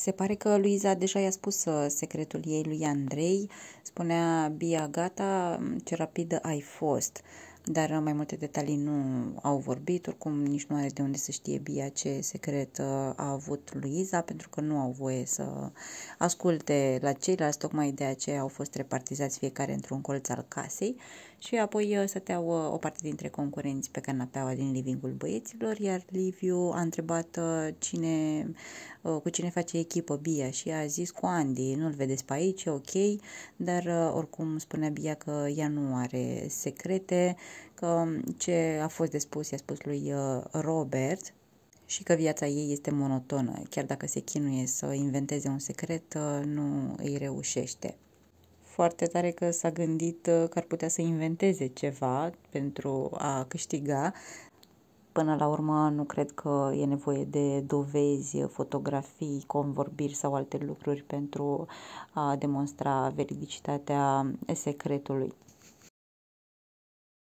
Se pare că Luiza deja i-a spus uh, secretul ei lui Andrei, spunea Bia gata, ce rapidă ai fost dar mai multe detalii nu au vorbit, oricum nici nu are de unde să știe Bia ce secret uh, a avut Luiza, pentru că nu au voie să asculte la ceilalți, tocmai de aceea au fost repartizați fiecare într-un colț al casei și apoi uh, stăteau uh, o parte dintre concurenți pe canapeaua din livingul băieților, iar Liviu a întrebat cine, cu cine face echipă Bia și a zis cu Andy, nu-l vedeți pe aici, ok, dar oricum spunea Bia că ea nu are secrete, că ce a fost de spus i-a spus lui uh, Robert și că viața ei este monotonă, chiar dacă se chinuie să inventeze un secret, uh, nu îi reușește. Foarte tare că s-a gândit uh, că ar putea să inventeze ceva pentru a câștiga, până la urmă nu cred că e nevoie de dovezi, fotografii, convorbiri sau alte lucruri pentru a demonstra veridicitatea secretului.